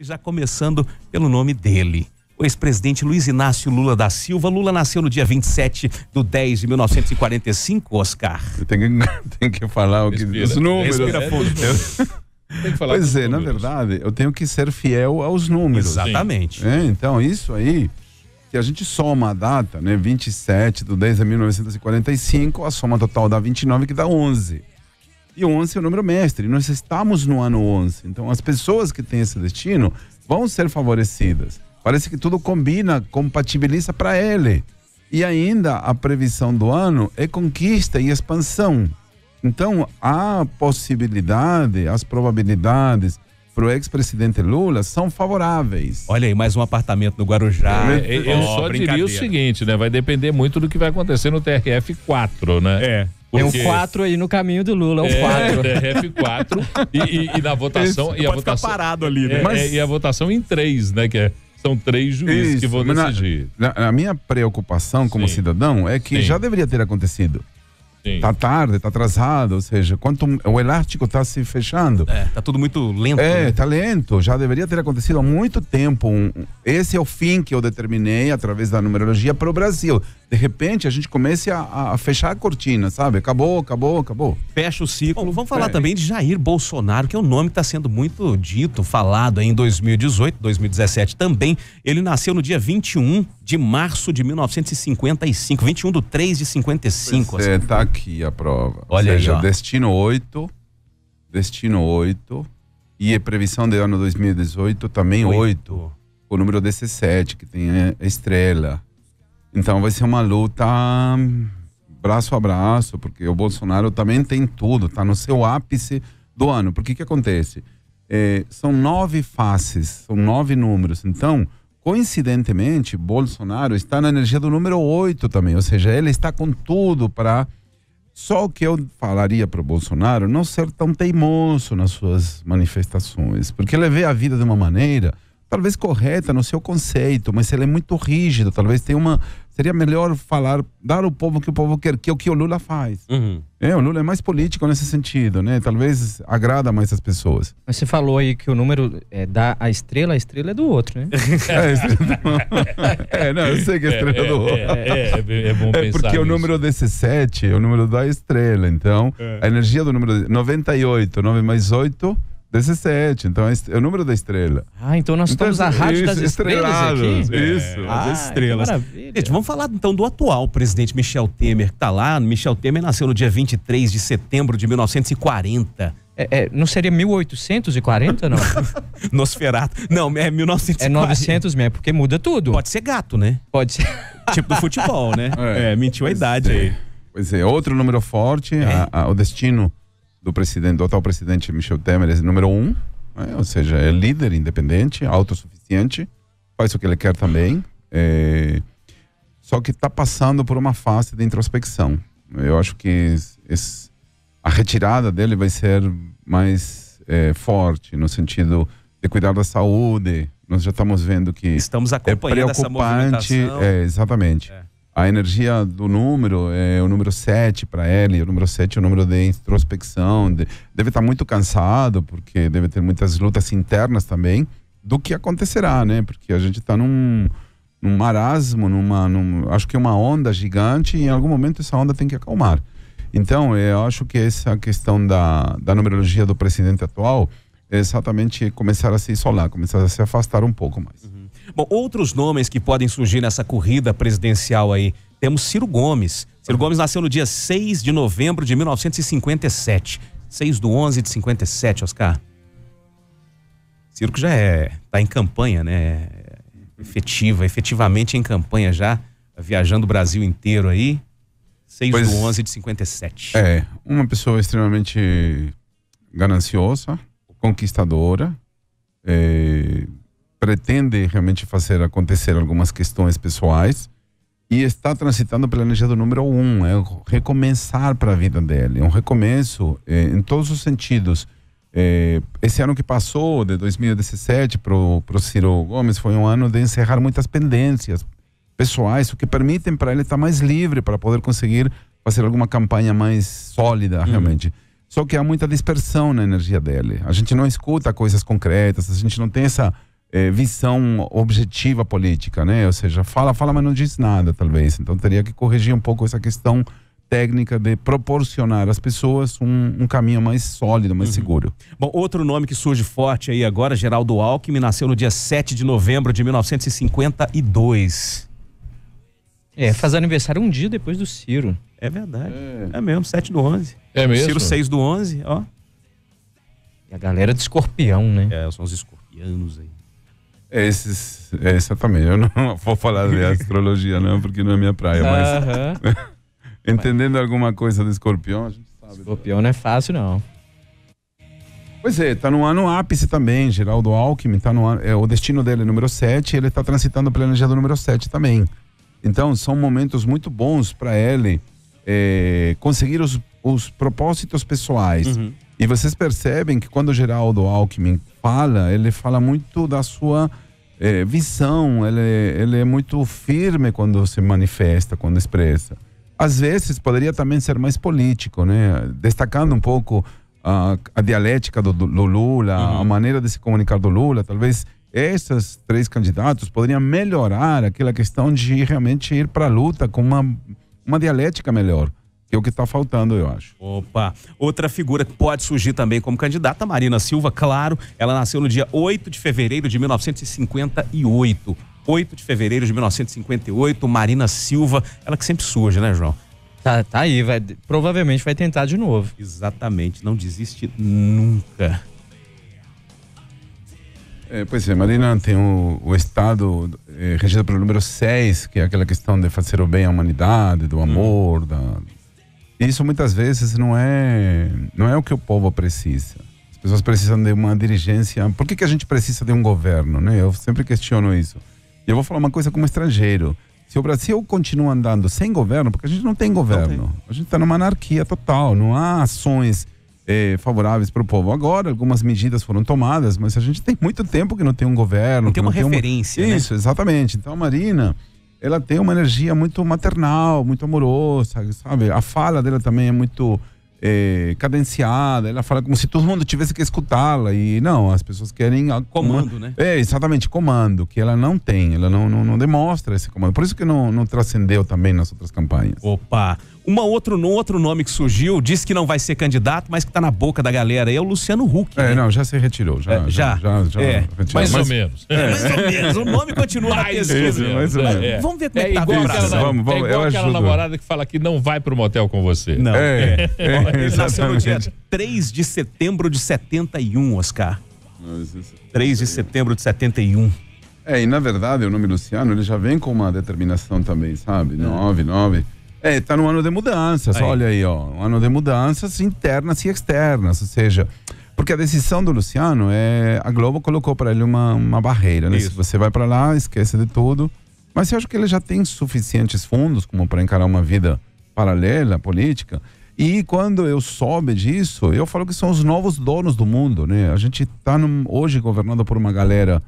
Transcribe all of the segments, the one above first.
já começando pelo nome dele. O ex-presidente Luiz Inácio Lula da Silva. Lula nasceu no dia 27 do 10 de 1945, Oscar. Eu tenho que, que falar o que, os números. Respira fundo. pois é, números. na verdade, eu tenho que ser fiel aos números. Exatamente. É, então, isso aí, se a gente soma a data, né? 27 do 10 de 1945, a soma total dá 29, que dá 11. E 11 é o número mestre. Nós estamos no ano 11. Então, as pessoas que têm esse destino vão ser favorecidas. Parece que tudo combina, compatibiliza para ele. E ainda a previsão do ano é conquista e expansão. Então, a possibilidade, as probabilidades para o ex-presidente Lula são favoráveis. Olha aí, mais um apartamento no Guarujá. Eu, é, eu oh, só diria o seguinte, né? Vai depender muito do que vai acontecer no TRF 4, né? É. Porque... É um 4 aí no caminho do Lula, é um 4. É, é, é F4 e, e, e, na votação... e a votação parado ali, né? É, Mas... É, e a votação em três, né? Que é, são três juízes Isso, que vão decidir. Na, na, a minha preocupação como Sim. cidadão é que Sim. já deveria ter acontecido. Sim. Tá tarde, tá atrasado, ou seja, quanto o elástico tá se fechando. É, tá tudo muito lento. É, né? tá lento. Já deveria ter acontecido há muito tempo. esse é o fim que eu determinei através da numerologia para o Brasil de repente a gente comece a, a, fechar a cortina, sabe? Acabou, acabou, acabou. Fecha o ciclo. Bom, vamos falar é. também de Jair Bolsonaro, que é um nome que está sendo muito dito, falado em 2018, 2017 também. Ele nasceu no dia 21 de março de 1955, 21 de 3 de 55. Está assim. tá aqui a prova. Olha Ou seja, aí, destino 8, destino 8 e a previsão de ano 2018 também 8. 8 o número 17, que tem a é, estrela. Então vai ser uma luta hum, braço a braço, porque o Bolsonaro também tem tudo, está no seu ápice do ano. Por que que acontece? É, são nove faces, são nove números. Então, coincidentemente, Bolsonaro está na energia do número oito também, ou seja, ele está com tudo para. Só o que eu falaria para o Bolsonaro não ser tão teimoso nas suas manifestações, porque ele vê a vida de uma maneira talvez correta no seu conceito, mas ele é muito rígido, talvez tenha uma seria melhor falar, dar ao povo que o povo quer, que é o que o Lula faz. Uhum. É, o Lula é mais político nesse sentido, né? Talvez agrada mais as pessoas. Mas você falou aí que o número é da a estrela, a estrela é do outro, né? é, estrela, não. é, não, eu sei que a estrela é, é do é, outro. É, é, é, é bom pensar É porque nisso. o número 17 é o número da estrela, então a energia do número 98, 9 mais 8 17, então é, é o número da estrela. Ah, então nós estamos então, a é rádio isso, das estrelas aqui? É. Isso, é, ah, as estrelas. Gente, vamos falar então do atual presidente Michel Temer, que está lá. Michel Temer nasceu no dia 23 de setembro de 1940. É, é, não seria 1840, não? Nosferatu. Não, é 1940. É 900 mesmo, porque muda tudo. Pode ser gato, né? Pode ser. Tipo do futebol, né? É, mentiu a idade aí. Pois é, outro número forte, a, a, o destino do presidente, do atual presidente Michel Temer, é número um, né? ou seja, é líder independente, autossuficiente, faz o que ele quer também, é... só que está passando por uma fase de introspecção. Eu acho que esse, a retirada dele vai ser mais é, forte no sentido de cuidar da saúde. Nós já estamos vendo que estamos acompanhando é preocupante, essa movimentação. É, exatamente. É a energia do número é o número 7 para ele, o número 7 é o número de introspecção, de, deve estar tá muito cansado, porque deve ter muitas lutas internas também, do que acontecerá, né? Porque a gente está num, num marasmo, numa, num, acho que é uma onda gigante e em algum momento essa onda tem que acalmar. Então, eu acho que essa questão da, da numerologia do presidente atual é exatamente começar a se isolar, começar a se afastar um pouco mais. Bom, outros nomes que podem surgir nessa corrida presidencial aí. Temos Ciro Gomes. Ciro Gomes nasceu no dia 6 de novembro de 1957. 6 do 11 de 57, Oscar. Ciro que já é, tá em campanha, né? Efetiva, efetivamente em campanha já, viajando o Brasil inteiro aí. 6 pois, do 11 de 57. É, uma pessoa extremamente gananciosa, conquistadora, é, pretende realmente fazer acontecer algumas questões pessoais e está transitando pela energia do número um, é recomeçar para a vida dele, é um recomeço é, em todos os sentidos. É, esse ano que passou, de 2017 para o Ciro Gomes, foi um ano de encerrar muitas pendências pessoais, o que permitem para ele estar tá mais livre para poder conseguir fazer alguma campanha mais sólida, hum. realmente. Só que há muita dispersão na energia dele. A gente não escuta coisas concretas, a gente não tem essa é, visão objetiva política, né? Ou seja, fala, fala, mas não diz nada, talvez. Então teria que corrigir um pouco essa questão técnica de proporcionar às pessoas um, um caminho mais sólido, mais uhum. seguro. Bom, outro nome que surge forte aí agora, Geraldo Alckmin, nasceu no dia 7 de novembro de 1952. É, faz aniversário um dia depois do Ciro. É verdade. É, é mesmo, 7 do 11. É mesmo? Ciro 6 do 11, ó. E a galera de escorpião, né? É, são os escorpianos aí. É esses, é exatamente. Eu não vou falar de astrologia, não, porque não é minha praia, mas. Uh -huh. entendendo alguma coisa do escorpião, a gente sabe. Escorpião não é fácil, não. Pois é, tá no ano ápice também, Geraldo Alckmin, tá no ano, é, o destino dele é número 7, ele está transitando do número 7 também. Então, são momentos muito bons para ele é, conseguir os, os propósitos pessoais. Uhum. E vocês percebem que quando o Geraldo Alckmin fala, ele fala muito da sua é, visão, ele, é, ele é muito firme quando se manifesta, quando expressa. Às vezes poderia também ser mais político, né? Destacando um pouco a, a dialética do, do Lula, uhum. a maneira de se comunicar do Lula, talvez esses três candidatos poderiam melhorar aquela questão de realmente ir para a luta com uma, uma dialética melhor é o que está faltando, eu acho. Opa! Outra figura que pode surgir também como candidata, Marina Silva, claro. Ela nasceu no dia 8 de fevereiro de 1958. 8 de fevereiro de 1958, Marina Silva, ela que sempre surge, né, João? Tá, tá aí, vai, provavelmente vai tentar de novo. Exatamente, não desiste nunca. É, pois é, Marina tem o, o Estado é, eh, regido pelo número 6, que é aquela questão de fazer o bem à humanidade, do amor, hum. da, isso muitas vezes não é, não é o que o povo precisa. As pessoas precisam de uma dirigência. Por que, que a gente precisa de um governo? Né? Eu sempre questiono isso. E eu vou falar uma coisa como estrangeiro. Se o Brasil continua andando sem governo, porque a gente não tem governo, não tem. a gente está numa anarquia total, não há ações eh, favoráveis para o povo. Agora, algumas medidas foram tomadas, mas a gente tem muito tempo que não tem um governo. Não tem uma não referência. Tem uma... Né? Isso, exatamente. Então, a Marina ela tem uma energia muito maternal, muito amorosa, sabe? A fala dela também é muito é, cadenciada, ela fala como se todo mundo tivesse que escutá-la. E não, as pessoas querem. Comando, né? É, exatamente, comando, que ela não tem, ela não, não, não demonstra esse comando. Por isso que não, não transcendeu também nas outras campanhas. Opa! um outro, um outro nome que surgiu, disse que não vai ser candidato, mas que está na boca da galera, é o Luciano Huck. É, né? não, já se retirou, já. É, já, já, já, é. mais, mais ou menos. É. Mais ou menos, o nome continua mais Mais ou menos. É, é. Vamos ver como é, que tá igual aquela, vamos, vamos, é igual aquela namorada que fala que não vai pro motel com você. Não. é. é ele nasceu no dia 3 de setembro de 71, Oscar. 3 de setembro de 71. É, e na verdade o nome Luciano ele já vem com uma determinação também, sabe? 9. É. é, tá no ano de mudanças, aí. olha aí, ó. Um ano de mudanças internas e externas, ou seja, porque a decisão do Luciano é. A Globo colocou para ele uma, uma barreira, né? Isso. Se você vai para lá, esquece de tudo. Mas eu acho que ele já tem suficientes fundos como para encarar uma vida paralela, política. E quando eu soube disso, eu falo que são os novos donos do mundo, né? A gente está hoje governando por uma galera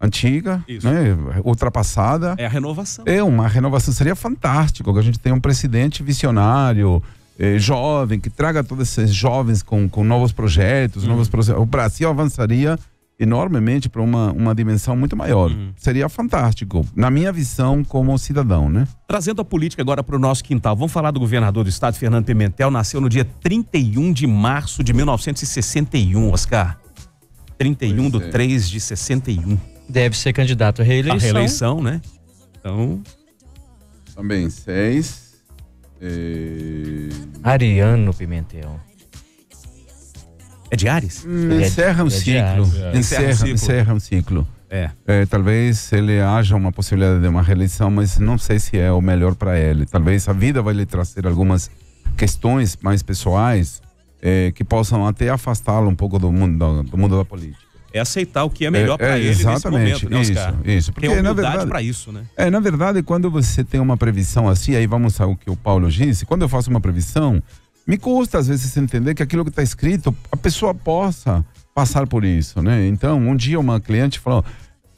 antiga, Isso. né? ultrapassada. É a renovação. É uma renovação. Seria fantástico que a gente tenha um presidente visionário, eh, jovem, que traga todos esses jovens com, com novos projetos, hum. novos O Brasil avançaria enormemente para uma, uma dimensão muito maior. Uhum. Seria fantástico, na minha visão como cidadão, né? Trazendo a política agora para o nosso quintal, vamos falar do governador do estado, Fernando Pimentel, nasceu no dia 31 de março de 1961, Oscar. 31 é. de 3 de 61. Deve ser candidato à reeleição. A reeleição, né? Então... Também seis... E... Eh, Ariano Pimentel. É de Ares? Hum, é, encerra um é ciclo. Encerra, encerra, um ciclo. encerra um ciclo. É. é. Talvez ele haja uma possibilidade de uma reeleição, mas não sei se é o melhor para ele. Talvez a vida vai lhe trazer algumas questões mais pessoais é, que possam até afastá-lo um pouco do mundo, do mundo da política. É aceitar o que é melhor é, é para ele exatamente, nesse momento, né, Oscar? Isso, isso. Porque, Tem verdade para isso, né? É, na verdade, quando você tem uma previsão assim, aí vamos ao que o Paulo disse, quando eu faço uma previsão, me custa às vezes entender que aquilo que está escrito, a pessoa possa passar por isso, né? Então, um dia uma cliente falou: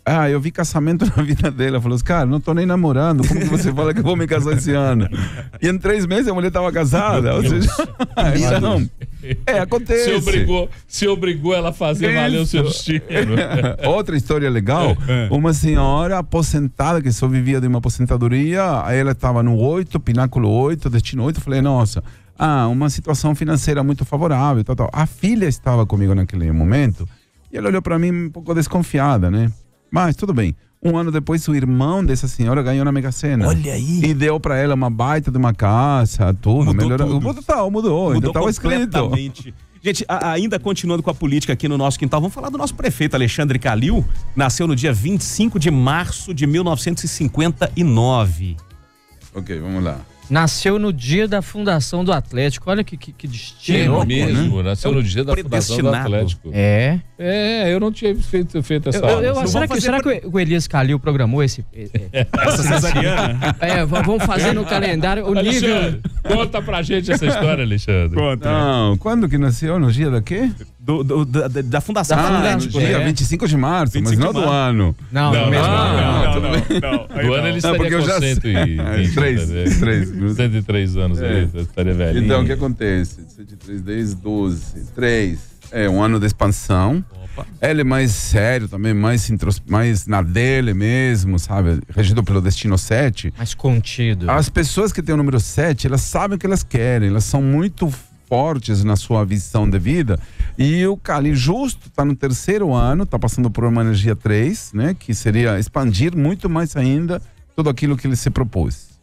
Ah, eu vi casamento na vida dela. Falou assim, cara, não tô nem namorando. Como que você fala que eu vou me casar esse ano? E em três meses a mulher tava casada. Ou seja, não. é, acontece. Se obrigou, se obrigou ela a fazer Isso. valer o seu destino. Outra história legal: é, é. uma senhora aposentada que só vivia de uma aposentadoria, aí ela estava no oito, pináculo oito, destino oito. Falei, nossa, ah, uma situação financeira muito favorável, tal, tal. A filha estava comigo naquele momento e ela olhou para mim um pouco desconfiada, né? Mas tudo bem. Um ano depois, o irmão dessa senhora ganhou na Mega Sena. Olha aí. E deu para ela uma baita de uma casa, tudo. Mudou melhorou. Tudo. Mudou, tal, mudou. Mudou ainda completamente. Gente, ainda continuando com a política aqui no nosso quintal, vamos falar do nosso prefeito Alexandre Calil. Nasceu no dia 25 de março de 1959. Ok, vamos lá. Nasceu no dia da fundação do Atlético. Olha que, que, que destino. É né? mesmo, né? nasceu é no dia da fundação do Atlético. É. É, eu não tinha feito, feito essa eu, eu, será, que, será pra... que, o Elias Calil programou esse. É, é, essa cesariana? É, é vamos fazer no calendário o nível. Conta pra gente essa história, Alexandre. Conta. Não, quando que nasceu? No dia da quê? Do, do, da, da, fundação ah, da né? Atlético. É. Dia né? 25 de março, 25 mas não é do ano. Não, não, mesmo é ano. Não, não, não, não, Do ano ele então, estaria com 103, 103, tá anos, é. estaria velho. Então, o que acontece? 103, desde 12, 3. É um ano de expansão. Opa. Ele é mais sério também, mais, intros, mais na dele mesmo, sabe? Regido pelo Destino 7. Mais contido. As pessoas que têm o número 7, elas sabem o que elas querem. Elas são muito fortes na sua visão de vida e o Cali Justo está no terceiro ano, está passando por uma energia 3, né? Que seria expandir muito mais ainda tudo aquilo que ele se propôs.